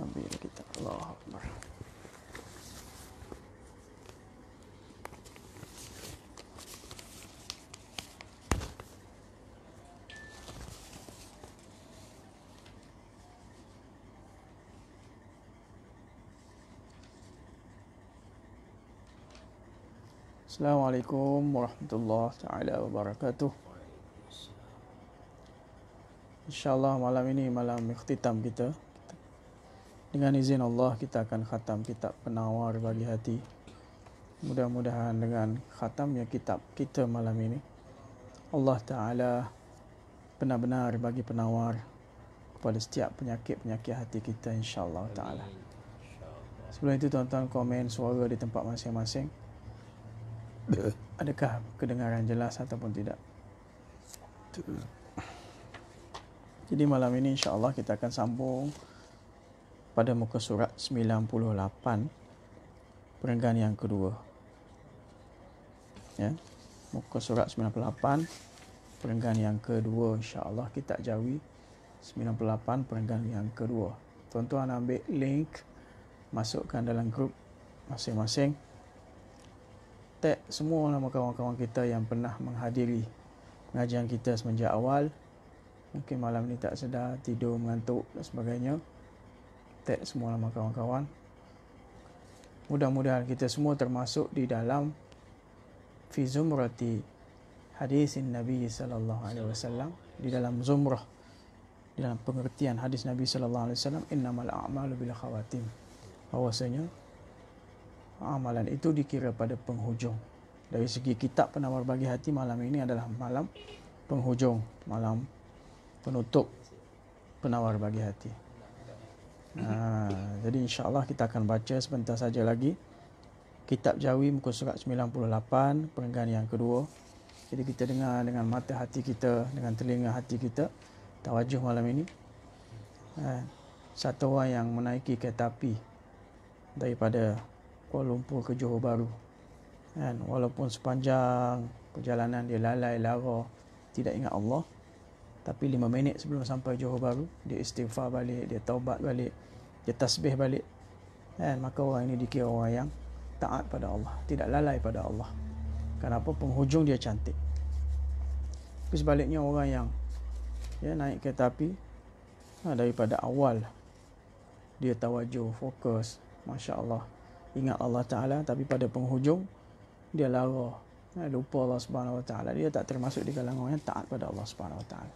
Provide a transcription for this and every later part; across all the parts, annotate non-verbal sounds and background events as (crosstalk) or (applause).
Ambil kita Allah Akbar. Assalamualaikum warahmatullahi taala wabarakatuh. InsyaAllah malam ini malam ikhtitam kita. Dengan izin Allah kita akan khatam kitab penawar bagi hati Mudah-mudahan dengan khatamnya kitab kita malam ini Allah Ta'ala benar-benar bagi penawar Kepada setiap penyakit-penyakit hati kita insyaAllah Ta'ala Sebelum itu tuan-tuan komen suara di tempat masing-masing Adakah kedengaran jelas ataupun tidak Jadi malam ini insyaAllah kita akan sambung pada muka surat 98 perenggan yang kedua. Ya. Muka surat 98 perenggan yang kedua insya-Allah kita jawi 98 perenggan yang kedua. Tuan-tuan ambil link masukkan dalam grup masing-masing. Tag semua nama kawan-kawan kita yang pernah menghadiri pengajian kita semenjak awal. Mungkin malam ni tak sedar, tidur, mengantuk dan sebagainya tag semua nama kawan-kawan. Mudah-mudahan kita semua termasuk di dalam fi zumrati hadis Nabi sallallahu alaihi wasallam di dalam zumrah di dalam pengertian hadis Nabi sallallahu alaihi wasallam innamal a'malu bil khawatim. Bahwasanya amalan itu dikira pada penghujung. Dari segi kitab penawar bagi hati malam ini adalah malam penghujung, malam penutup penawar bagi hati. Ah, jadi insyaAllah kita akan baca sebentar saja lagi Kitab Jawi muka surat 98 Perenggan yang kedua Jadi kita dengar dengan mata hati kita Dengan telinga hati kita Tawajuh malam ini ah, Satu orang yang menaiki kereta api Daripada Kuala Lumpur ke Johor Bahru ah, Walaupun sepanjang perjalanan dia lalai lara Tidak ingat Allah tapi lima minit sebelum sampai Johor Baru Dia istighfar balik, dia taubat balik Dia tasbih balik Dan maka orang ini dikira orang yang Taat pada Allah, tidak lalai pada Allah Kenapa penghujung dia cantik Tapi sebaliknya orang yang ya, Naik kereta api ha, Daripada awal Dia tawajuh, fokus Masya Allah Ingat Allah Ta'ala Tapi pada penghujung Dia lara ha, Lupa Allah Subhanahu Wa Taala. Dia tak termasuk di kalangan orang yang taat pada Allah Subhanahu Wa Taala.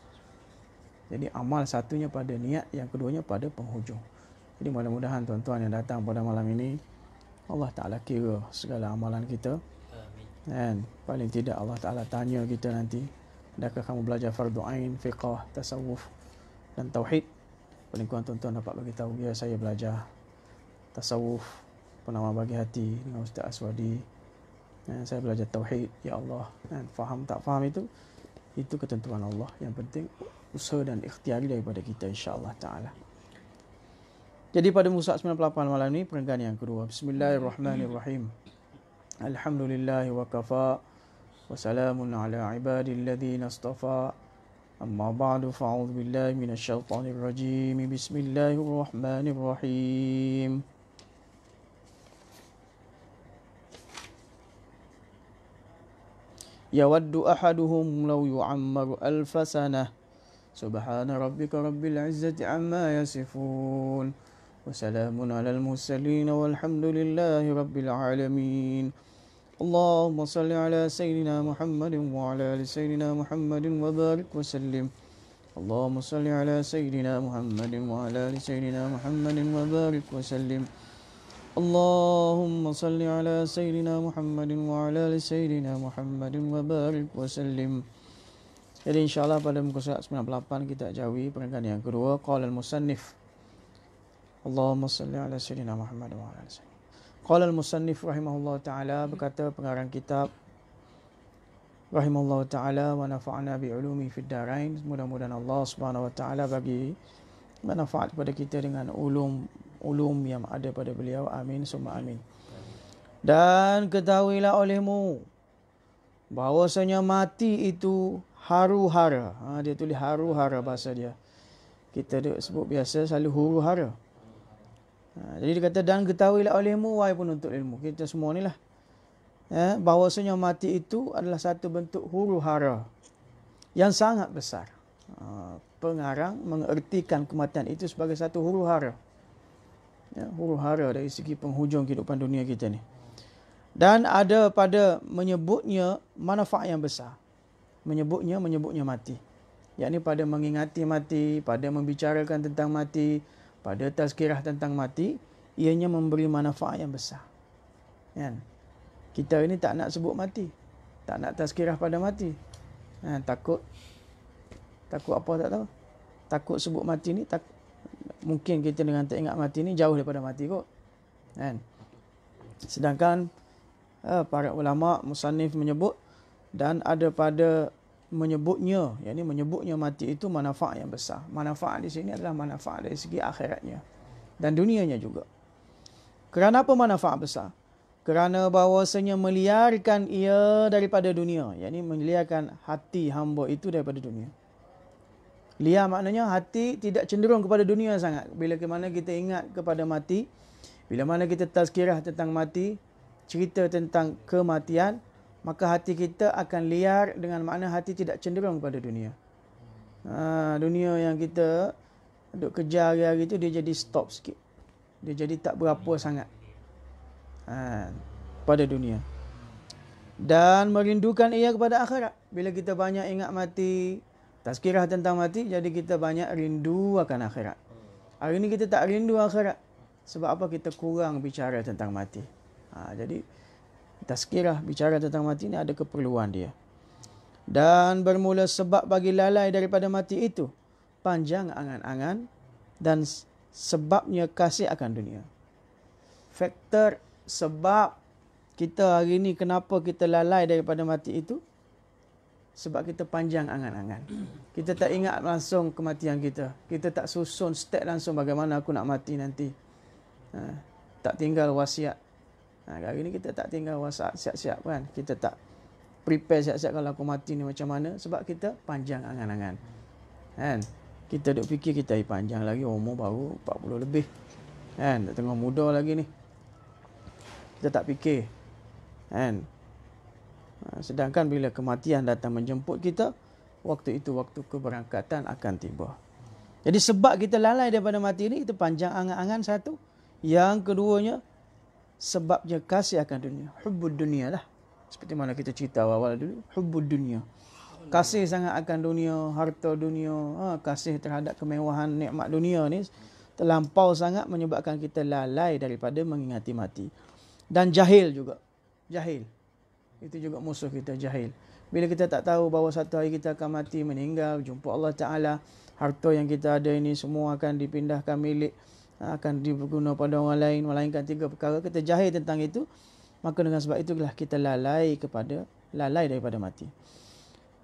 Jadi amal satunya pada niat, yang keduanya pada penghujung. Jadi mudah-mudahan tuan-tuan yang datang pada malam ini Allah Ta'ala kira segala amalan kita Dan paling tidak Allah Ta'ala tanya kita nanti Adakah kamu belajar fardu ain, fiqah, tasawuf dan tauhid? Paling kurang tuan-tuan dapat bagi tahu Ya saya belajar tasawuf Penama bagi hati dengan Ustaz Aswadi dan Saya belajar tauhid, ya Allah Dan faham tak faham itu Itu ketentuan Allah Yang penting usaha dan ikhtiar daripada kita insyaAllah ta'ala. Jadi pada Musa 98 malam ini perenggan yang kedua. Bismillahirrahmanirrahim. Alhamdulillahi wa kafa. Wassalamun ala ibadilladzi nastafa. Amma ba'du fa'udh billahi minas rajim. Bismillahirrahmanirrahim. يود احدهم لو يعمر الف سنه سبحان ربك رب العزة عما يصفون وسلام على المرسلين والحمد لله رب العالمين اللهم صل على سيدنا محمد وعلى آل سيدنا محمد وبارك وسلم اللهم صل على سيدنا محمد وعلى آل سيدنا محمد وبارك وسلم اللهم صل على سيدنا محمد وعلى آل سيدنا محمد وبارك وسلم Jadi insyaAllah pada muka surat 98 kita jauhi peringkat yang kedua. Qala al-musannif. Allahumma salli ala sayyidina Muhammad wa ala sayyidina. Qala al-musannif rahimahullah ta'ala berkata pengarang kitab. Rahimahullah ta'ala wa nafa'na bi'ulumi fid darain. Mudah-mudahan Allah subhanahu wa ta'ala bagi manfaat kepada kita dengan ulum ulum yang ada pada beliau. Amin. Summa amin. Dan ketahuilah olehmu bahwasanya mati itu haruhara. Ha, dia tulis haruhara bahasa dia. Kita duk sebut biasa selalu huruhara. Ha, jadi dia kata, dan ketahuilah olehmu, wahai untuk ilmu. Kita semua ni lah. Ya, bahawasanya mati itu adalah satu bentuk huruhara yang sangat besar. Ha, pengarang mengertikan kematian itu sebagai satu huruhara. Ya, huruhara dari segi penghujung kehidupan dunia kita ni. Dan ada pada menyebutnya manfaat yang besar menyebutnya menyebutnya mati yakni pada mengingati mati pada membicarakan tentang mati pada tazkirah tentang mati ianya memberi manfaat yang besar kan kita ini tak nak sebut mati tak nak tazkirah pada mati ha, takut takut apa tak tahu takut sebut mati ni tak mungkin kita dengan tak ingat mati ni jauh daripada mati kot kan sedangkan eh, para ulama musanif menyebut dan ada pada menyebutnya, yang ini menyebutnya mati itu manfaat yang besar. Manfaat di sini adalah manfaat dari segi akhiratnya dan dunianya juga. Kerana apa manfaat besar? Kerana bahawasanya meliarkan ia daripada dunia. Yang ini meliarkan hati hamba itu daripada dunia. Liar maknanya hati tidak cenderung kepada dunia sangat. Bila ke mana kita ingat kepada mati, bila mana kita tazkirah tentang mati, cerita tentang kematian, maka hati kita akan liar dengan makna hati tidak cenderung kepada dunia. Ha, dunia yang kita duk kejar hari-hari tu dia jadi stop sikit. Dia jadi tak berapa sangat. Ha, pada dunia. Dan merindukan ia kepada akhirat. Bila kita banyak ingat mati, tazkirah tentang mati, jadi kita banyak rindu akan akhirat. Hari ini kita tak rindu akhirat. Sebab apa kita kurang bicara tentang mati. Ha, jadi, Tazkirah bicara tentang mati ini ada keperluan dia. Dan bermula sebab bagi lalai daripada mati itu. Panjang angan-angan dan sebabnya kasih akan dunia. Faktor sebab kita hari ini kenapa kita lalai daripada mati itu. Sebab kita panjang angan-angan. Kita tak ingat langsung kematian kita. Kita tak susun step langsung bagaimana aku nak mati nanti. Ha, tak tinggal wasiat. Ha, hari ni kita tak tinggal wasat siap-siap kan. Kita tak prepare siap-siap kalau aku mati ni macam mana. Sebab kita panjang angan-angan. Kan? Kita duk fikir kita panjang lagi. Umur baru 40 lebih. Kan? Tak tengah muda lagi ni. Kita tak fikir. Kan? Ha, sedangkan bila kematian datang menjemput kita. Waktu itu waktu keberangkatan akan tiba. Jadi sebab kita lalai daripada mati ni. Kita panjang angan-angan satu. Yang keduanya sebabnya kasih akan dunia. Hubbud dunia lah. Seperti mana kita cerita awal dulu. Hubbud dunia. Kasih sangat akan dunia, harta dunia, ha, kasih terhadap kemewahan nikmat dunia ni terlampau sangat menyebabkan kita lalai daripada mengingati mati. Dan jahil juga. Jahil. Itu juga musuh kita, jahil. Bila kita tak tahu bahawa satu hari kita akan mati, meninggal, jumpa Allah Ta'ala, harta yang kita ada ini semua akan dipindahkan milik akan diguna pada orang lain melainkan tiga perkara kita jahil tentang itu maka dengan sebab itulah kita lalai kepada lalai daripada mati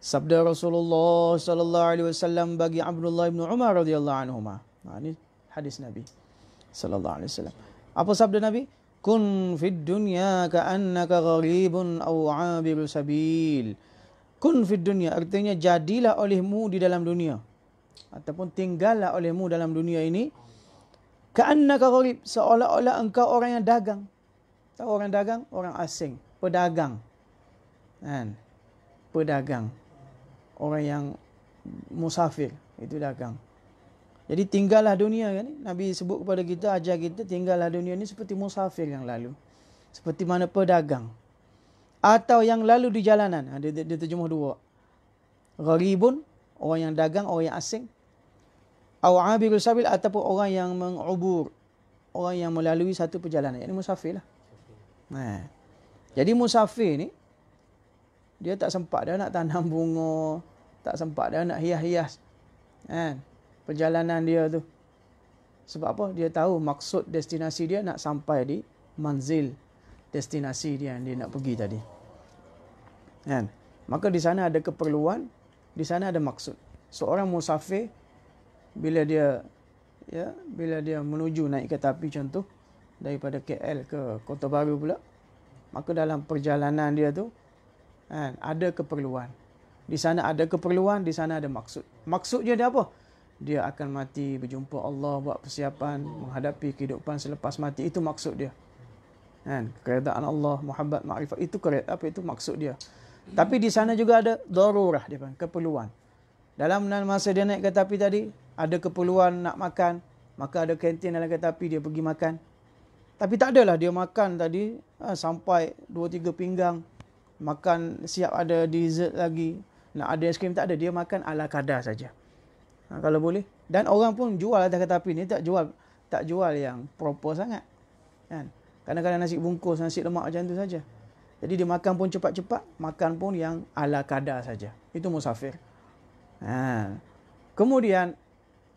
sabda Rasulullah sallallahu alaihi wasallam bagi Abdullah bin Umar radhiyallahu anhu ha, ini hadis Nabi sallallahu alaihi wasallam apa sabda Nabi kun fid dunya ka annaka gharibun aw abiru sabil kun fid dunya artinya jadilah olehmu di dalam dunia ataupun tinggallah olehmu dalam dunia ini Ka'annaka gharib. Seolah-olah engkau orang yang dagang. Tahu orang dagang? Orang asing. Pedagang. Kan? Pedagang. Orang yang musafir. Itu dagang. Jadi tinggallah dunia kan? Nabi sebut kepada kita, ajar kita tinggallah dunia ni seperti musafir yang lalu. Seperti mana pedagang. Atau yang lalu di jalanan. Dia, dia, dia terjemah dua. Gharibun, orang yang dagang, orang yang asing. Awabirul sabil ataupun orang yang mengubur. Orang yang melalui satu perjalanan. Ini musafir lah. Nah. Jadi musafir ni, dia tak sempat dah nak tanam bunga. Tak sempat dah nak hias-hias. Kan? Perjalanan dia tu. Sebab apa? Dia tahu maksud destinasi dia nak sampai di manzil destinasi dia yang dia nak pergi tadi. Kan? Maka di sana ada keperluan, di sana ada maksud. Seorang musafir bila dia ya bila dia menuju naik kereta api contoh daripada KL ke Kota Baru pula maka dalam perjalanan dia tu kan ada keperluan di sana ada keperluan di sana ada maksud maksudnya dia apa dia akan mati berjumpa Allah buat persiapan menghadapi kehidupan selepas mati itu maksud dia kan keredaan Allah muhabbat makrifat itu kereta apa itu maksud dia tapi di sana juga ada darurah dia kan keperluan dalam masa dia naik kereta api tadi, ada keperluan nak makan, maka ada kantin dalam kereta api, dia pergi makan. Tapi tak adalah dia makan tadi ha, sampai 2-3 pinggang, makan siap ada dessert lagi, nak ada es krim tak ada, dia makan ala kadar saja. Ha, kalau boleh. Dan orang pun jual atas kereta api ni, tak jual tak jual yang proper sangat. Kan? Kadang-kadang nasi bungkus, nasi lemak macam tu saja. Jadi dia makan pun cepat-cepat, makan pun yang ala kadar saja. Itu musafir. Ha. Kemudian,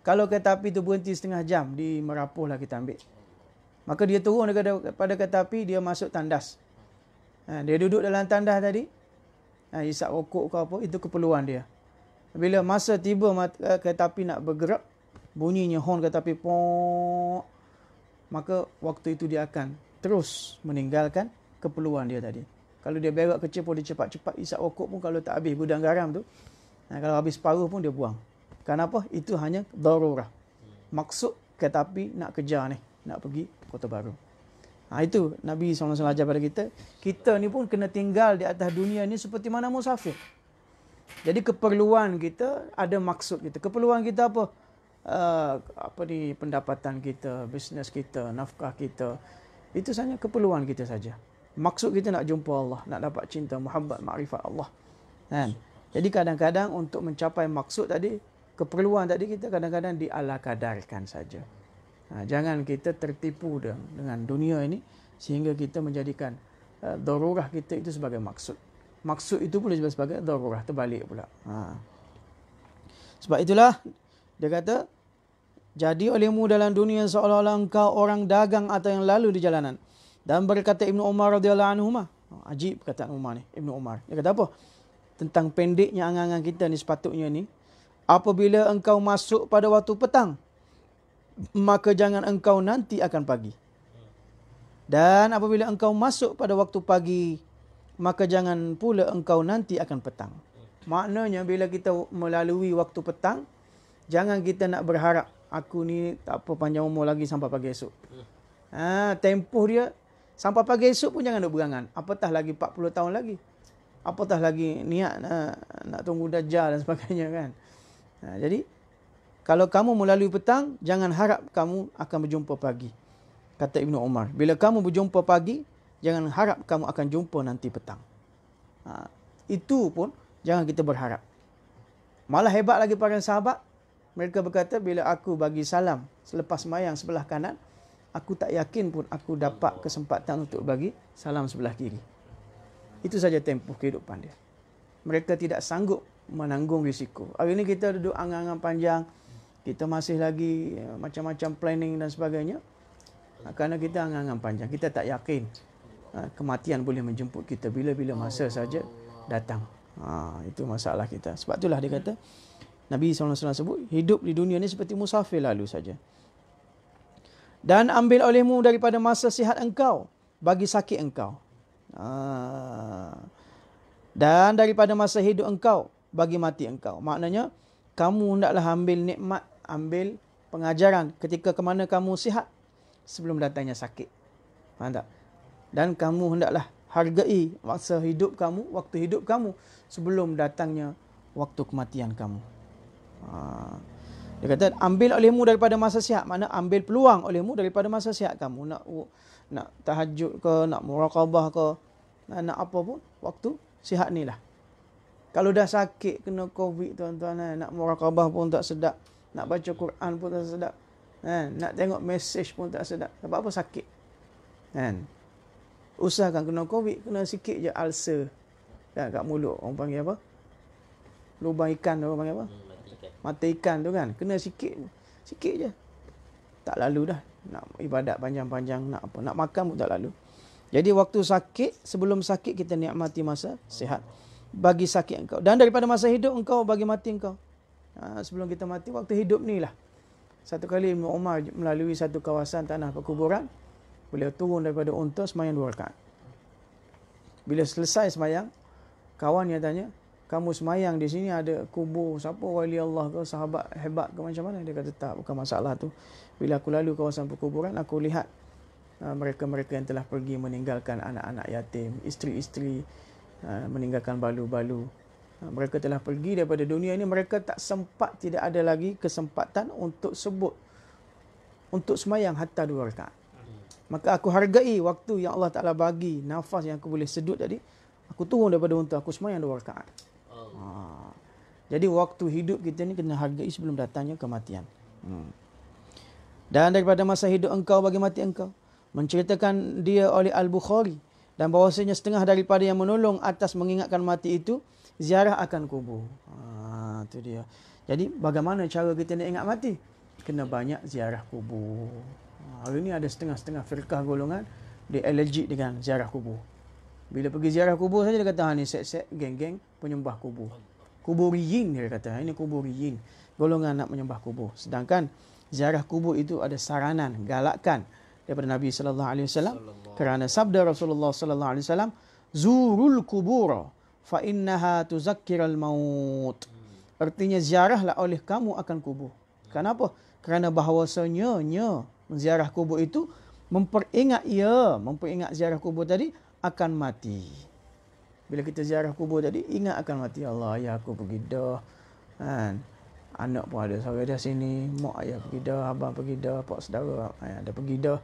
kalau kereta api itu berhenti setengah jam, di Merapuh lah kita ambil. Maka dia turun daripada kereta api, dia masuk tandas. Ha. Dia duduk dalam tandas tadi, ha. isap rokok ke apa, itu keperluan dia. Bila masa tiba eh, kereta api nak bergerak, bunyinya horn kereta api, pok. maka waktu itu dia akan terus meninggalkan keperluan dia tadi. Kalau dia berak kecil pun dia cepat-cepat isap rokok pun kalau tak habis gudang garam tu. Ha, kalau habis separuh pun dia buang. Kenapa? Itu hanya darurah. Maksud tetapi nak kejar ni. Nak pergi kota baru. Ha, itu Nabi SAW ajar pada kita. Kita ni pun kena tinggal di atas dunia ni seperti mana musafir. Jadi keperluan kita ada maksud kita. Keperluan kita apa? Uh, apa ni pendapatan kita, bisnes kita, nafkah kita. Itu hanya keperluan kita saja. Maksud kita nak jumpa Allah, nak dapat cinta, muhabbat, makrifat Allah. Kan? Jadi kadang-kadang untuk mencapai maksud tadi, keperluan tadi kita kadang-kadang dialakadarkan saja. Ha, jangan kita tertipu dengan dunia ini sehingga kita menjadikan uh, darurah kita itu sebagai maksud. Maksud itu pula juga sebagai darurah terbalik pula. Ha. Sebab itulah dia kata jadi olehmu dalam dunia seolah-olah engkau orang dagang atau yang lalu di jalanan. Dan berkata Ibnu Umar radhiyallahu anhu, ha, ajib kata Umar ni, Ibnu Umar. Dia kata apa? tentang pendeknya angan-angan kita ni sepatutnya ni. Apabila engkau masuk pada waktu petang, maka jangan engkau nanti akan pagi. Dan apabila engkau masuk pada waktu pagi, maka jangan pula engkau nanti akan petang. Maknanya bila kita melalui waktu petang, jangan kita nak berharap aku ni tak apa panjang umur lagi sampai pagi esok. Ha, tempoh dia sampai pagi esok pun jangan duk berangan. Apatah lagi 40 tahun lagi apatah lagi niat nak, nak tunggu dajjal dan sebagainya kan. Ha, jadi kalau kamu melalui petang, jangan harap kamu akan berjumpa pagi. Kata Ibnu Umar, bila kamu berjumpa pagi, jangan harap kamu akan jumpa nanti petang. Ha, itu pun jangan kita berharap. Malah hebat lagi para sahabat, mereka berkata bila aku bagi salam selepas semayang sebelah kanan, aku tak yakin pun aku dapat kesempatan untuk bagi salam sebelah kiri. Itu saja tempoh kehidupan dia. Mereka tidak sanggup menanggung risiko. Hari ini kita duduk angan-angan panjang. Kita masih lagi ya, macam-macam planning dan sebagainya. Ha, kerana kita angan-angan panjang. Kita tak yakin ha, kematian boleh menjemput kita bila-bila masa saja datang. Ha, itu masalah kita. Sebab itulah dia kata, Nabi SAW sebut, hidup di dunia ini seperti musafir lalu saja. Dan ambil olehmu daripada masa sihat engkau bagi sakit engkau. Ha. Dan daripada masa hidup engkau bagi mati engkau. Maknanya kamu hendaklah ambil nikmat, ambil pengajaran ketika ke mana kamu sihat sebelum datangnya sakit. Faham tak? Dan kamu hendaklah hargai masa hidup kamu, waktu hidup kamu sebelum datangnya waktu kematian kamu. Ha. Dia kata ambil olehmu daripada masa sihat, mana ambil peluang olehmu daripada masa sihat kamu nak nak tahajud ke, nak muraqabah ke, nak, nak apa pun, waktu sihat ni lah. Kalau dah sakit kena covid tuan-tuan, eh, nak muraqabah pun tak sedap, nak baca Quran pun tak sedap, eh, nak tengok mesej pun tak sedap, sebab apa sakit. Kan? Eh. Usahakan kena covid, kena sikit je ulcer. Kan, kat mulut orang panggil apa? Lubang ikan tu orang panggil apa? Mata hmm, Mata ikan tu kan, kena sikit. Sikit je. Tak lalu dah nak ibadat panjang-panjang nak apa nak makan pun tak lalu jadi waktu sakit sebelum sakit kita nikmati masa sihat bagi sakit engkau dan daripada masa hidup engkau bagi mati engkau ha, sebelum kita mati waktu hidup ni lah satu kali Ibn Umar melalui satu kawasan tanah perkuburan beliau turun daripada unta semayang dua rakaat bila selesai semayang kawan yang tanya kamu semayang di sini ada kubur siapa wali Allah ke sahabat hebat ke macam mana dia kata tak bukan masalah tu bila aku lalu kawasan perkuburan aku lihat uh, mereka-mereka yang telah pergi meninggalkan anak-anak yatim isteri-isteri uh, meninggalkan balu-balu uh, mereka telah pergi daripada dunia ini mereka tak sempat tidak ada lagi kesempatan untuk sebut untuk semayang hatta dua rakaat maka aku hargai waktu yang Allah Taala bagi nafas yang aku boleh sedut tadi aku turun daripada unta aku semayang dua rakaat Ha. Jadi waktu hidup kita ni kena hargai sebelum datangnya kematian. Hmm. Dan daripada masa hidup engkau bagi mati engkau. Menceritakan dia oleh Al-Bukhari. Dan bahawasanya setengah daripada yang menolong atas mengingatkan mati itu. Ziarah akan kubur. Ha, itu dia. Jadi bagaimana cara kita nak ingat mati? Kena banyak ziarah kubur. Ha, hari ini ada setengah-setengah firqah golongan. Dia allergic dengan ziarah kubur. Bila pergi ziarah kubur saja dia kata ha, ni set-set geng-geng penyembah kubur. kubur Kuburiyin dia kata. Ha, ini kubur kuburiyin. Golongan nak menyembah kubur. Sedangkan ziarah kubur itu ada saranan, galakan daripada Nabi sallallahu alaihi wasallam kerana sabda Rasulullah sallallahu alaihi wasallam zurul kubur fa innaha tuzakkiral maut. Hmm. Artinya ziarahlah oleh kamu akan kubur. Kenapa? Kerana bahawasanya nya ziarah kubur itu memperingat ia, memperingat ziarah kubur tadi akan mati. Bila kita ziarah kubur tadi, ingat akan mati. Allah, ayah aku pergi dah. Kan? Anak pun ada saudara dah sini. Mak ayah pergi dah. Abang pergi dah. Pak saudara ayah ada pergi dah.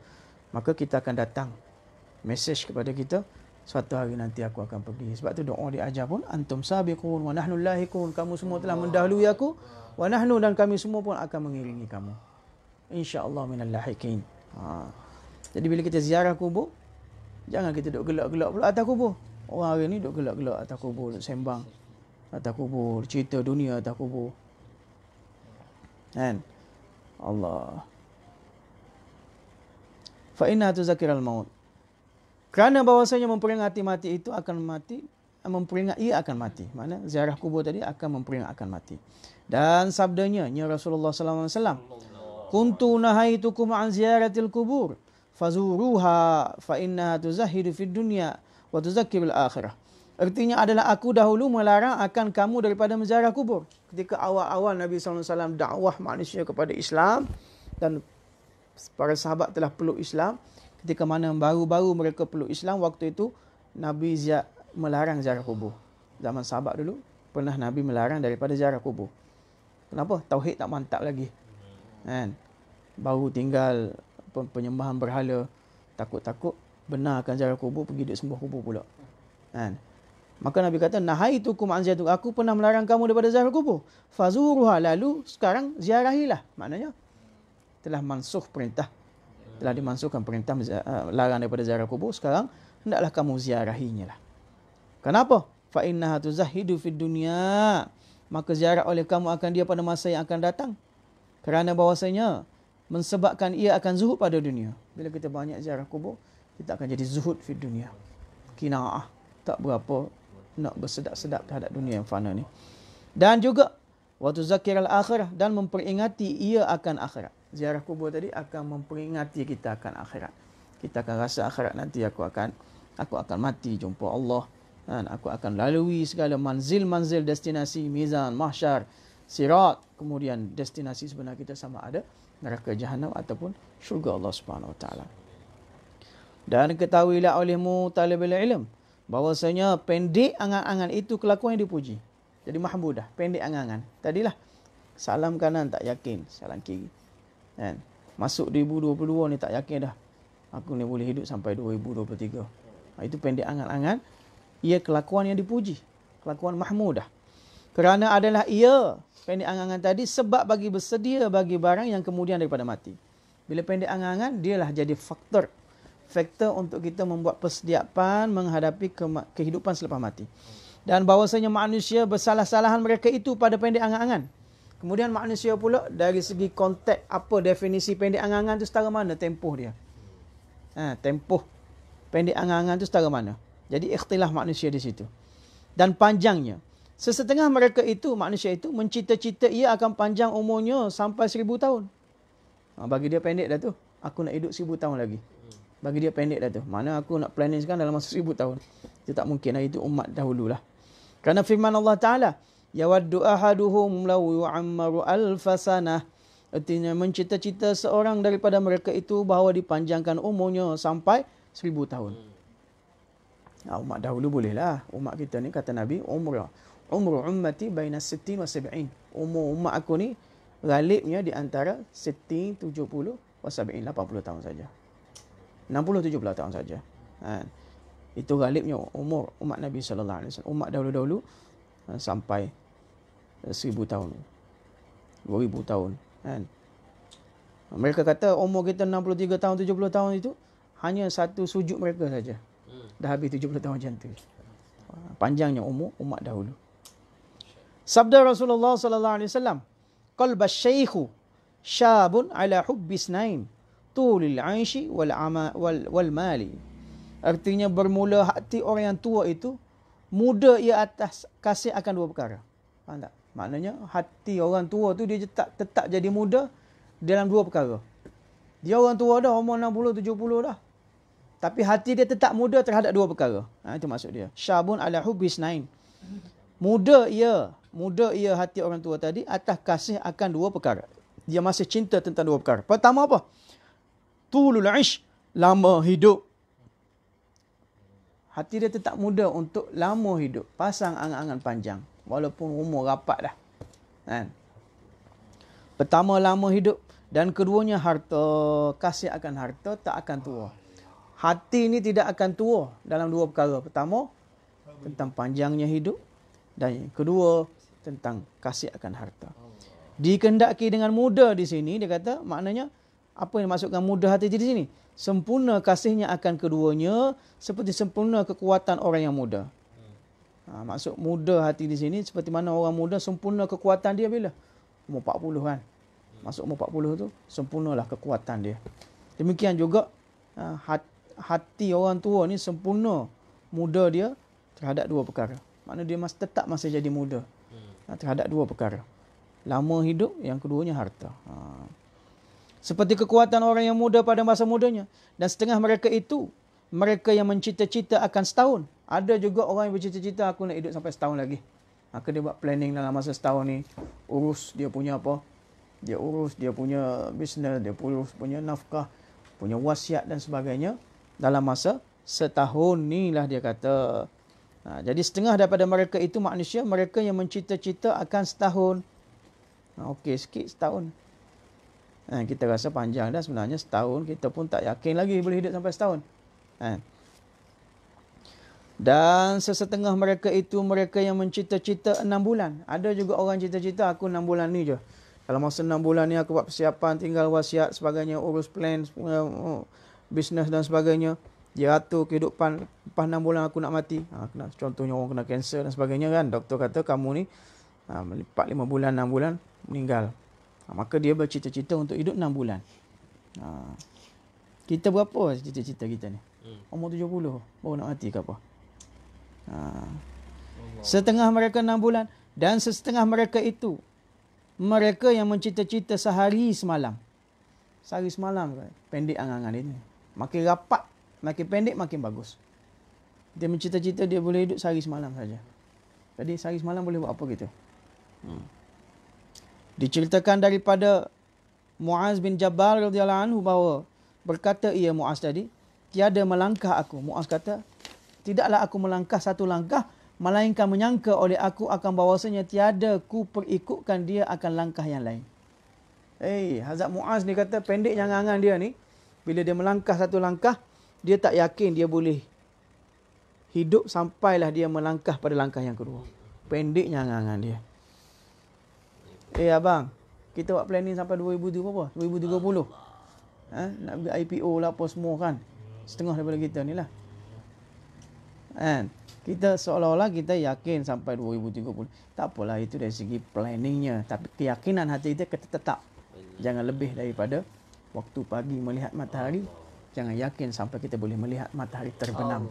Maka kita akan datang. Message kepada kita. Suatu hari nanti aku akan pergi. Sebab tu doa dia diajar pun. Antum sabiqun wa nahnu lahikun. Kamu semua telah mendahului aku. Wa nahnu dan kami semua pun akan mengiringi kamu. InsyaAllah minal lahikin. Ha. Jadi bila kita ziarah kubur, Jangan kita duduk gelak-gelak pula atas kubur. Orang hari ni duduk gelak-gelak atas kubur, duduk sembang. Atas kubur, cerita dunia atas kubur. Kan? Allah. Fa inna tuzakir al-maut. Kerana bahawasanya memperingati mati itu akan mati, memperingati ia akan mati. Mana ziarah kubur tadi akan memperingati akan mati. Dan sabdanya, Nya Rasulullah SAW. Kuntu nahaitukum an ziaratil kubur fazuruha fa inna tuzahhiru fid dunya wa tuzakki bil akhirah. Artinya adalah aku dahulu melarang akan kamu daripada menziarah kubur. Ketika awal-awal Nabi saw. alaihi dakwah manusia kepada Islam dan para sahabat telah peluk Islam, ketika mana baru-baru mereka peluk Islam waktu itu Nabi ziarah melarang ziarah kubur. Zaman sahabat dulu pernah Nabi melarang daripada ziarah kubur. Kenapa? Tauhid tak mantap lagi. Kan? Baru tinggal penyembahan berhala takut-takut benarkan ziarah kubur pergi dekat sembah kubur pula kan maka nabi kata nahaitukum an ziyaratu aku pernah melarang kamu daripada ziarah kubur fazuruha lalu sekarang ziarahilah maknanya telah mansuh perintah telah dimansuhkan perintah uh, larang daripada ziarah kubur sekarang hendaklah kamu ziarahinya lah kenapa fa innaha tuzahidu fid dunya maka ziarah oleh kamu akan dia pada masa yang akan datang kerana bahwasanya Mensebabkan ia akan zuhud pada dunia Bila kita banyak ziarah kubur Kita akan jadi zuhud di dunia Kina'ah Tak berapa Nak bersedap-sedap terhadap dunia yang fana ni Dan juga Waktu zakir al-akhirah Dan memperingati ia akan akhirat Ziarah kubur tadi akan memperingati kita akan akhirat Kita akan rasa akhirat nanti aku akan Aku akan mati jumpa Allah dan aku akan lalui segala manzil-manzil destinasi mizan, mahsyar, sirat. Kemudian destinasi sebenar kita sama ada neraka jahanam ataupun syurga Allah Subhanahu Wa Taala. Dan ketahuilah olehmu talibul ilm bahwasanya pendek angan-angan itu kelakuan yang dipuji. Jadi mahmudah, pendek angan-angan. Tadilah salam kanan tak yakin, salam kiri. Kan? Masuk 2022 ni tak yakin dah. Aku ni boleh hidup sampai 2023. Ha, itu pendek angan-angan. Ia kelakuan yang dipuji. Kelakuan mahmudah. Kerana adalah ia, pendek angan tadi, sebab bagi bersedia bagi barang yang kemudian daripada mati. Bila pendek angan-angan, dialah jadi faktor. Faktor untuk kita membuat persediaan menghadapi kehidupan selepas mati. Dan bahawasanya manusia bersalah-salahan mereka itu pada pendek angan Kemudian manusia pula dari segi konteks apa definisi pendek angan-angan itu setara mana tempoh dia. Ha, tempoh pendek angan-angan itu setara mana. Jadi ikhtilaf manusia di situ. Dan panjangnya. Sesetengah mereka itu, manusia itu, mencita-cita ia akan panjang umurnya sampai seribu tahun. Ha, bagi dia pendek dah tu. Aku nak hidup seribu tahun lagi. Bagi dia pendek dah tu. Mana aku nak planning sekarang dalam masa seribu tahun. Itu tak mungkin lah. Itu umat dahululah. Kerana firman Allah Ta'ala. Yawaddu ahaduhum law yu'ammaru alfasanah. Artinya mencita-cita seorang daripada mereka itu bahawa dipanjangkan umurnya sampai seribu tahun. Hmm. Ha, umat dahulu bolehlah. Umat kita ni kata Nabi umrah umru ummati baina 60 wa 70. Umur umat aku ni galibnya di antara tujuh puluh, wa lapan puluh tahun saja. enam puluh tujuh puluh tahun saja. Ha. Itu galibnya umur umat Nabi sallallahu Umat dahulu-dahulu ha, sampai 1000 eh, tahun. dua ribu tahun. Kan? Mereka kata umur kita 63 tahun, 70 tahun itu hanya satu sujud mereka saja. Hmm. Dah habis 70 tahun macam tu. Panjangnya umur umat dahulu. Sabda Rasulullah sallallahu alaihi wasallam, "Qalba syaikhu syabun ala hubbi isnain, tulil 'aishi wal ama wal wal mali." Artinya bermula hati orang yang tua itu muda ia atas kasih akan dua perkara. Faham tak? Maknanya hati orang tua tu dia tetap tetap jadi muda dalam dua perkara. Dia orang tua dah umur 60 70 dah. Tapi hati dia tetap muda terhadap dua perkara. Ha, itu maksud dia. Syabun ala hubbi isnain. Muda ia muda ia hati orang tua tadi atas kasih akan dua perkara. Dia masih cinta tentang dua perkara. Pertama apa? Tulul ish. Lama hidup. Hati dia tetap muda untuk lama hidup. Pasang angan-angan panjang. Walaupun umur rapat dah. Kan? Pertama lama hidup. Dan keduanya harta. Kasih akan harta tak akan tua. Hati ini tidak akan tua dalam dua perkara. Pertama, tentang panjangnya hidup. Dan kedua, tentang kasih akan harta. Dikendaki dengan mudah di sini, dia kata, maknanya apa yang dimaksudkan mudah hati di sini? Sempurna kasihnya akan keduanya seperti sempurna kekuatan orang yang muda. Ha, maksud muda hati di sini seperti mana orang muda sempurna kekuatan dia bila? Umur 40 kan? Masuk umur 40 tu sempurnalah kekuatan dia. Demikian juga ha, hati orang tua ni sempurna muda dia terhadap dua perkara. Maknanya dia masih tetap masih jadi muda. Ha, terhadap dua perkara. Lama hidup, yang keduanya harta. Ha. Seperti kekuatan orang yang muda pada masa mudanya. Dan setengah mereka itu, mereka yang mencita-cita akan setahun. Ada juga orang yang bercita-cita, aku nak hidup sampai setahun lagi. Maka ha, dia buat planning dalam masa setahun ni. Urus dia punya apa. Dia urus dia punya bisnes, dia urus punya nafkah, punya wasiat dan sebagainya. Dalam masa setahun ni lah dia kata Ha, jadi setengah daripada mereka itu manusia, mereka yang mencita-cita akan setahun. Ha, Okey sikit setahun. Ha, kita rasa panjang dah sebenarnya setahun. Kita pun tak yakin lagi boleh hidup sampai setahun. Ha. Dan sesetengah mereka itu, mereka yang mencita-cita enam bulan. Ada juga orang cita-cita, aku enam bulan ni je. Kalau masa enam bulan ni aku buat persiapan, tinggal wasiat sebagainya, urus plan, oh, bisnes dan sebagainya dia atur kehidupan lepas 6 bulan aku nak mati ha, kena, contohnya orang kena kanser dan sebagainya kan doktor kata kamu ni ha, 4, 5 bulan 6 bulan meninggal ha, maka dia bercita-cita untuk hidup 6 bulan ha, kita berapa cita-cita kita ni hmm. umur 70 baru nak mati ke apa ha, setengah mereka 6 bulan dan setengah mereka itu mereka yang mencita-cita sehari semalam sehari semalam pendek angan-angan ini Maka rapat Makin pendek makin bagus. Dia mencita-cita dia boleh hidup sehari semalam saja. Jadi sehari semalam boleh buat apa gitu. Hmm. Diceritakan daripada Muaz bin Jabal radhiyallahu anhu bahawa berkata ia Muaz tadi, tiada melangkah aku. Muaz kata, tidaklah aku melangkah satu langkah melainkan menyangka oleh aku akan bahawasanya tiada ku perikutkan dia akan langkah yang lain. Eh, hey, Hazrat Muaz ni kata pendek jangan-jangan dia ni bila dia melangkah satu langkah dia tak yakin dia boleh hidup sampailah dia melangkah pada langkah yang kedua. Pendeknya angan-angan dia. Eh abang, kita buat planning sampai 2030 apa? 2030. Ha? Nak IPO lah apa semua kan. Setengah daripada kita ni lah. Kan? Kita seolah-olah kita yakin sampai 2030. Tak apalah itu dari segi planningnya. Tapi keyakinan hati kita kita tetap. Jangan lebih daripada waktu pagi melihat matahari jangan yakin sampai kita boleh melihat matahari terbenam.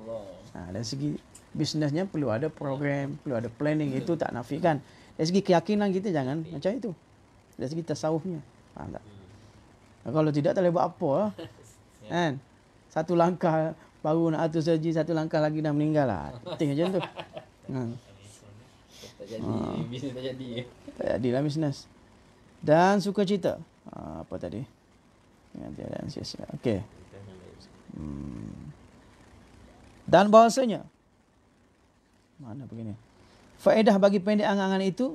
Ha, dan segi bisnesnya perlu ada program, perlu ada planning itu tak nafikan. Dan segi keyakinan kita jangan macam itu. Dan segi tasawufnya. Faham tak? Nah, hmm. kalau tidak tak boleh buat apa. (laughs) Kan? Ya. Satu langkah baru nak atur saji, satu langkah lagi dah meninggal lah. Ting macam tu. Kan? (laughs) Tak jadi, ha. Ah. bisnes tak jadi. lah bisnes. Dan sukacita. Ha, apa tadi? Nanti ada yang sia-sia. Okey. Hmm. Dan bahasanya mana begini? Faedah bagi pendek angan-angan itu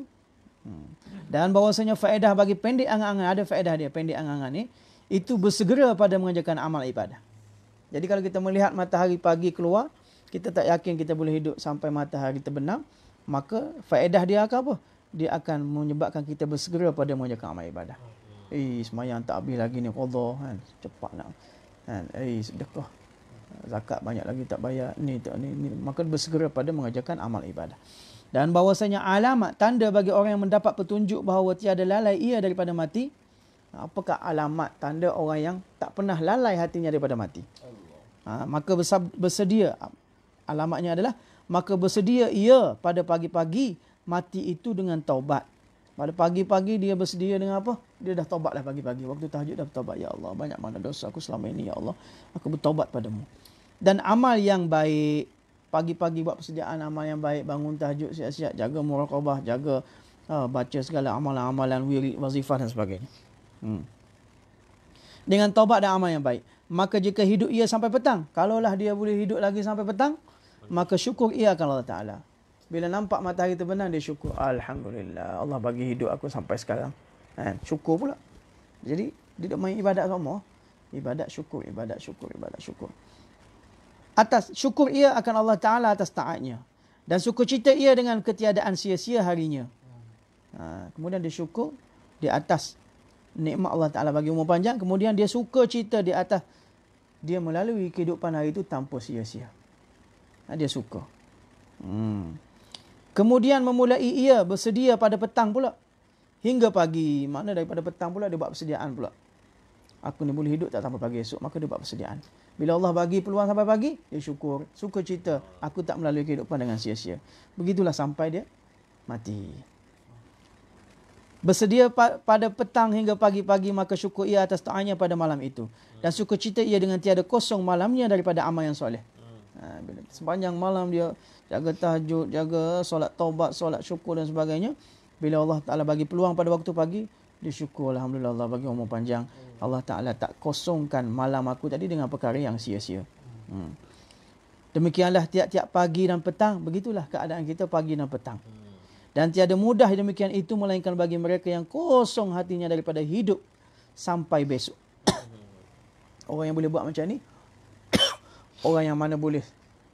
hmm. dan bahasanya faedah bagi pendek angan-angan ada faedah dia pendek angan-angan ni itu bersegera pada mengajarkan amal ibadah. Jadi kalau kita melihat matahari pagi keluar, kita tak yakin kita boleh hidup sampai matahari terbenam, maka faedah dia akan apa? Dia akan menyebabkan kita bersegera pada mengajarkan amal ibadah. Eh, semayang tak habis lagi ni. Allah, kan? cepat nak kan eh sedekah zakat banyak lagi tak bayar ni tak ni, ni maka bersegera pada mengajarkan amal ibadah dan bahawasanya alamat tanda bagi orang yang mendapat petunjuk bahawa tiada lalai ia daripada mati apakah alamat tanda orang yang tak pernah lalai hatinya daripada mati ha, maka bersedia alamatnya adalah maka bersedia ia pada pagi-pagi mati itu dengan taubat pada pagi-pagi dia bersedia dengan apa? Dia dah taubat dah pagi-pagi. Waktu tahajud dah bertaubat. Ya Allah, banyak mana dosa aku selama ini. Ya Allah, aku bertaubat padamu. Dan amal yang baik. Pagi-pagi buat persediaan amal yang baik. Bangun tahajud siap-siap. Jaga murakabah. Jaga uh, baca segala amalan-amalan wirid, wazifah dan sebagainya. Hmm. Dengan taubat dan amal yang baik. Maka jika hidup ia sampai petang. Kalaulah dia boleh hidup lagi sampai petang. Maka syukur ia akan Allah Ta'ala. Bila nampak matahari terbenam dia syukur Alhamdulillah Allah bagi hidup aku sampai sekarang ha, Syukur pula Jadi dia duduk main ibadat sama Ibadat syukur, ibadat syukur, ibadat syukur Atas syukur ia akan Allah Ta'ala atas taatnya Dan syukur cita ia dengan ketiadaan sia-sia harinya ha, Kemudian dia syukur di atas nikmat Allah Ta'ala bagi umur panjang Kemudian dia suka cita di atas Dia melalui kehidupan hari itu tanpa sia-sia ha, Dia suka Hmm. Kemudian memulai ia bersedia pada petang pula. Hingga pagi. Makna daripada petang pula dia buat persediaan pula. Aku ni boleh hidup tak sampai pagi esok. Maka dia buat persediaan. Bila Allah bagi peluang sampai pagi, dia syukur. Suka cerita. Aku tak melalui kehidupan dengan sia-sia. Begitulah sampai dia mati. Bersedia pada petang hingga pagi-pagi, maka syukur ia atas ta'anya pada malam itu. Dan suka cerita ia dengan tiada kosong malamnya daripada amal yang soleh. Ha, bila sepanjang malam dia jaga tahajud, jaga solat taubat, solat syukur dan sebagainya. Bila Allah Taala bagi peluang pada waktu pagi, dia syukur alhamdulillah Allah bagi umur panjang. Allah Taala tak kosongkan malam aku tadi dengan perkara yang sia-sia. Hmm. Demikianlah tiap-tiap pagi dan petang, begitulah keadaan kita pagi dan petang. Dan tiada mudah demikian itu melainkan bagi mereka yang kosong hatinya daripada hidup sampai besok. (coughs) Orang yang boleh buat macam ni, orang yang mana boleh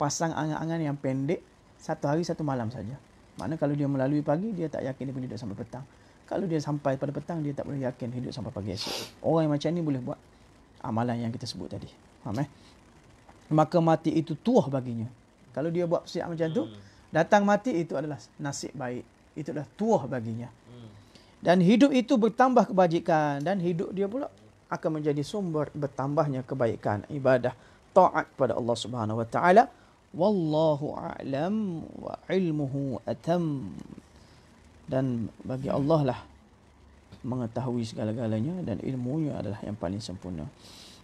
pasang angan-angan yang pendek satu hari satu malam saja. Mana kalau dia melalui pagi dia tak yakin dia boleh hidup sampai petang. Kalau dia sampai pada petang dia tak boleh yakin hidup sampai pagi esok. Orang yang macam ni boleh buat amalan yang kita sebut tadi. Faham eh? Maka mati itu tuah baginya. Kalau dia buat persiap macam tu, hmm. datang mati itu adalah nasib baik. Itu adalah tuah baginya. Hmm. Dan hidup itu bertambah kebajikan dan hidup dia pula akan menjadi sumber bertambahnya kebaikan ibadah taat pada Allah Subhanahu wa taala. Wallahu a'lam wa ilmuhu atam. Dan bagi Allah lah mengetahui segala-galanya dan ilmunya adalah yang paling sempurna.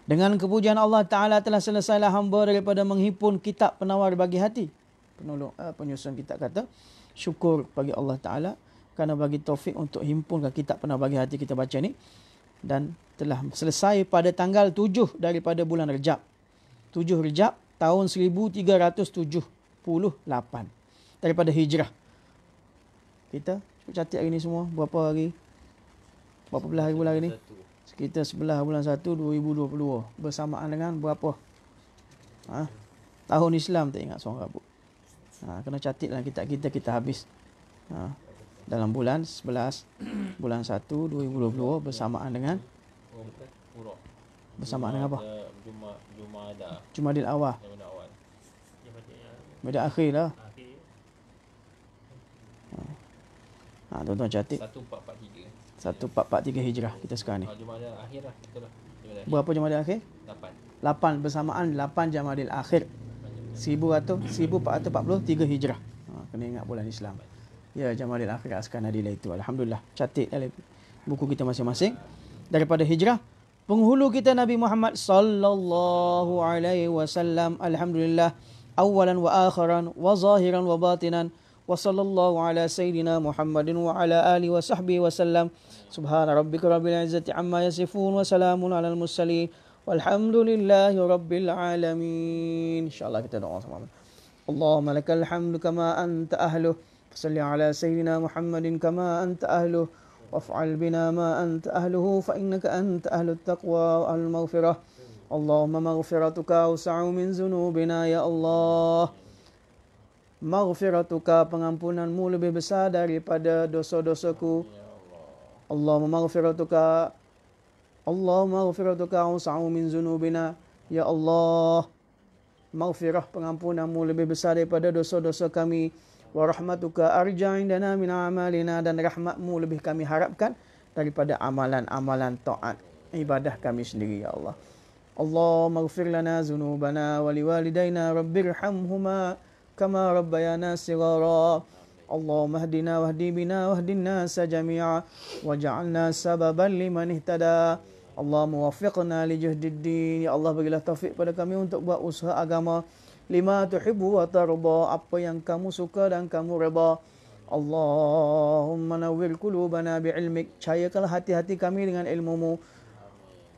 Dengan kepujian Allah Ta'ala telah selesailah hamba daripada menghimpun kitab penawar bagi hati. Penolong, uh, penyusun kitab kata, syukur bagi Allah Ta'ala kerana bagi taufik untuk himpunkan kitab penawar bagi hati kita baca ni. Dan telah selesai pada tanggal 7 daripada bulan Rejab 7 Rejab tahun 1378 daripada hijrah. Kita cukup catat hari ni semua berapa hari? Berapa belah hari bulan hari ni? Sekitar sebelah bulan 1 2022 bersamaan dengan berapa? Ha? Tahun Islam tak ingat seorang rabu. Ha, kena catat dalam kitab kita kita habis. Ha, dalam bulan 11 (clears throat) bulan 1 2022 bersamaan dengan bersamaan dengan apa? Eh, Jumadah. Jumadil awal. Jumadil awal. Jumadil akhir lah. Ha. ha, tuan-tuan cantik. 1443. 1443 Hijrah kita sekarang ni. Ha, jumadil akhir lah. Betul lah. Jumadil Berapa Jumadil akhir? 8. 8 bersamaan 8 Jumadil akhir. 1100, 1443 Hijrah. Ha, kena ingat bulan Islam. Ya, jumadil Akhir sekarang Adila itu. Alhamdulillah. Catik dalam buku kita masing-masing. Daripada Hijrah, penghulu kita Nabi Muhammad sallallahu alaihi wasallam alhamdulillah awalan wa akhiran wa zahiran wa batinan wa sallallahu ala sayyidina Muhammadin wa ala ali wa sahbihi wasallam subhana rabbika rabbil izzati amma yasifun wa salamun ala al mursalin walhamdulillahi rabbil alamin insyaallah kita doa sama-sama Allahumma lakal hamdu kama anta ahluh salli ala sayyidina Muhammadin kama anta ahluh وافعل بنا ما أنت أهله فإنك أنت أهل التقوى والمغفرة اللهم مغفرتك أوسع من ذنوبنا يا الله مغفرتك pengampunanmu lebih besar daripada dosa-dosaku اللهم مغفرتك اللهم مغفرتك أوسع من ذنوبنا يا الله مغفرة pengampunanmu lebih besar daripada dosa-dosa kami -dosa wa rahmatuka arja'in lana min amalina dan rahmatmu lebih kami harapkan daripada amalan-amalan taat ibadah kami sendiri ya Allah. Allah ighfir lana dhunubana wa liwalidayna rabbirhamhuma kama rabbayana shighara. Allahumma hdina wa hdi bina wa nasa jami'a waj'alna sababan liman ihtada. Allahumma waffiqna li juhdiddin. Ya Allah berilah taufik pada kami untuk buat usaha agama lima tuhibu wa tarda apa yang kamu suka dan kamu redha Allahumma nawwir qulubana bi ilmik cahayakanlah hati-hati kami dengan ilmumu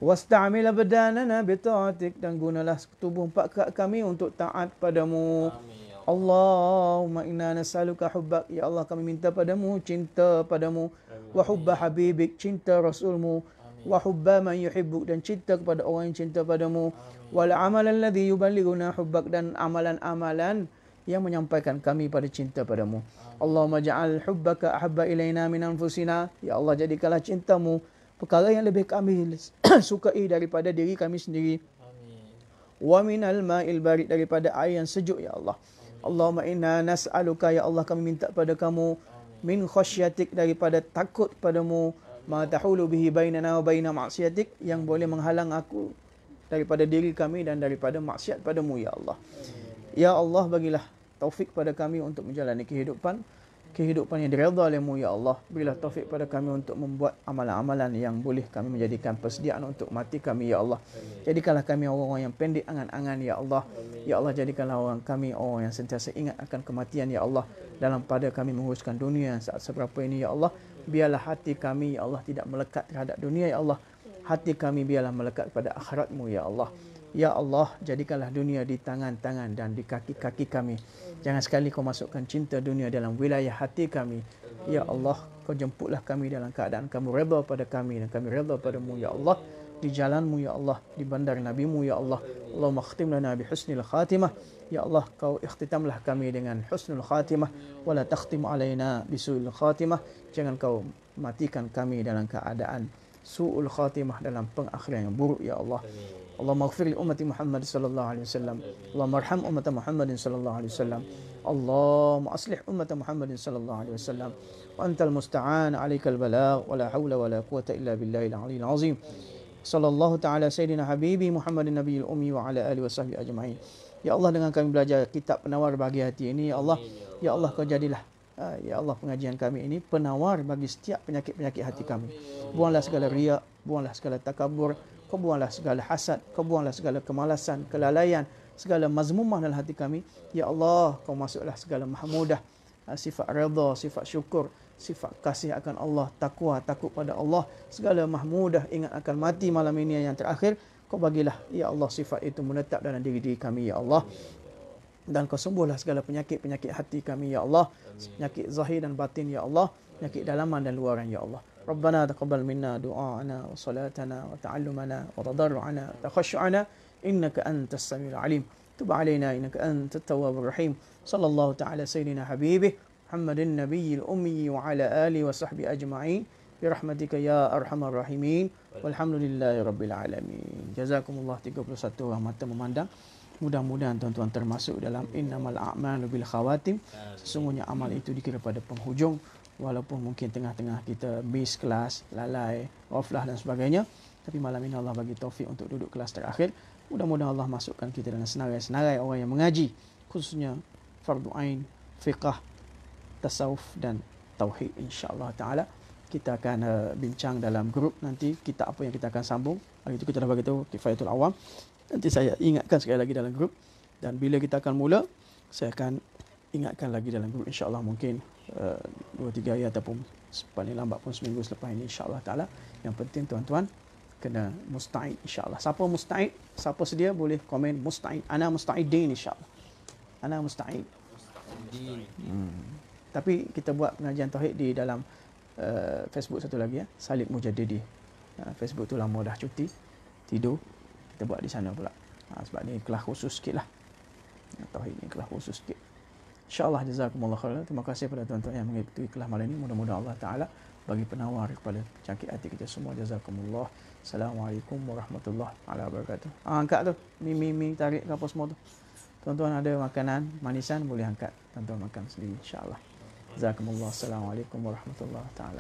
wasta'mil abdanana bi ta'atik dan gunalah tubuh empat kak kami untuk taat padamu Allahumma inna nas'aluka hubbak ya Allah kami minta padamu cinta padamu wa hubba habibik cinta rasulmu wa hubba man yuhibbuk dan cinta kepada orang yang cinta padamu wal amalan ladzi yuballighuna hubbak dan amalan-amalan yang menyampaikan kami pada cinta padamu Allahumma ja'al hubbaka ahabba ilaina min anfusina ya Allah jadikanlah cintamu perkara yang lebih kami (clears throat) sukai daripada diri kami sendiri wa minal ma'il barid daripada air yang sejuk ya Allah Allahumma inna nas'aluka ya Allah kami minta pada kamu min khasyatik daripada takut padamu ma tahulu bihi bainana wa baina ma'siyatik yang boleh menghalang aku daripada diri kami dan daripada maksiat padamu ya Allah. Ya Allah bagilah taufik pada kami untuk menjalani kehidupan kehidupan yang diredha olehmu ya Allah. Bila taufik pada kami untuk membuat amalan-amalan yang boleh kami menjadikan persediaan untuk mati kami ya Allah. Jadikanlah kami orang-orang yang pendek angan-angan ya Allah. Ya Allah jadikanlah orang kami orang yang sentiasa ingat akan kematian ya Allah dalam pada kami menguruskan dunia saat seberapa ini ya Allah biarlah hati kami ya Allah tidak melekat terhadap dunia ya Allah. Hati kami biarlah melekat kepada akhiratmu ya Allah. Ya Allah, jadikanlah dunia di tangan-tangan dan di kaki-kaki kami. Jangan sekali kau masukkan cinta dunia dalam wilayah hati kami. Ya Allah, kau jemputlah kami dalam keadaan kamu redha pada kami dan kami redha padamu ya Allah di jalanmu ya Allah di bandar nabimu ya Allah Allahumma khtim lana bi husnil khatimah ya Allah kau ikhtitamlah kami dengan husnul khatimah wala takhtim alaina bisuil khatimah jangan kau matikan kami dalam keadaan suul khatimah dalam pengakhiran yang buruk ya Allah Allah maghfir li ummati Muhammad sallallahu alaihi wasallam Allah marham ummati Muhammad sallallahu alaihi wasallam Allah maslih ummati Muhammad sallallahu alaihi wasallam wa antal musta'an alaikal balagh wala hawla wala quwwata illa billahil aliyil azim Amin sallallahu taala sayyidina habibi Muhammadin nabiyil ummi wa ala alihi wasahbi ajmain. Ya Allah dengan kami belajar kitab penawar bagi hati ini ya Allah ya, ya Allah kau jadilah ha, ya Allah pengajian kami ini penawar bagi setiap penyakit-penyakit hati kami. Ya buanglah segala ria, buanglah segala takabur, kau buanglah segala hasad, kau buanglah segala kemalasan, kelalaian, segala mazmumah dalam hati kami. Ya Allah, kau masuklah segala mahmudah, ha, sifat redha, sifat syukur, sifat kasih akan Allah, takwa, takut pada Allah, segala mahmudah ingat akan mati malam ini yang terakhir, kau bagilah ya Allah sifat itu menetap dalam diri-diri kami ya Allah. Dan kau sembuhlah segala penyakit-penyakit hati kami ya Allah, penyakit zahir dan batin ya Allah, penyakit dalaman dan luaran ya Allah. ربنا تقبل منا دعاءنا وصلاتنا وتعلمنا وتضرعنا وتخشعنا انك انت السميع العليم تب علينا انك انت التواب الرحيم صلى الله تعالى سيدنا حبيبه محمد النبي الأمي وعلى آله وصحبه أجمعين برحمتك يا أرحم الراحمين والحمد لله رب العالمين جزاكم الله 31 رحمة memandang Mudah-mudahan tuan-tuan termasuk dalam innamal a'mal bil khawatim. Sesungguhnya amal itu dikira pada penghujung walaupun mungkin tengah-tengah kita miss kelas, lalai, offlah dan sebagainya. Tapi malam ini Allah bagi taufik untuk duduk kelas terakhir. Mudah-mudahan Allah masukkan kita dalam senarai-senarai orang yang mengaji khususnya fardu ain, fiqh, tasawuf dan tauhid insya insyaallah taala kita akan uh, bincang dalam grup nanti kita apa yang kita akan sambung hari itu kita dah bagi tahu kifayatul awam nanti saya ingatkan sekali lagi dalam grup dan bila kita akan mula saya akan ingatkan lagi dalam grup Allah mungkin uh, 2 3 hari ataupun paling lambat pun seminggu selepas ini insya insyaallah taala yang penting tuan-tuan kena musta'id Allah. siapa musta'id siapa sedia boleh komen musta'id ana musta'idin insyaallah ana musta'id tapi kita buat pengajian tauhid di dalam uh, Facebook satu lagi ya Salib Mujaddidi uh, ha, Facebook tu lama dah cuti tidur kita buat di sana pula ha, sebab ni kelas khusus sikit lah ha, tauhid ni kelas khusus sikit Allah jazakumullah khairan terima kasih kepada tuan-tuan yang mengikuti kelas malam ini mudah-mudahan Allah taala bagi penawar kepada cangkir hati kita semua jazakumullah assalamualaikum warahmatullahi wabarakatuh ha, angkat tu mimi mi mi tarik apa semua tu Tuan-tuan ada makanan manisan boleh angkat. Tuan-tuan makan sendiri insya-Allah. جزاكم الله السلام عليكم ورحمة الله تعالى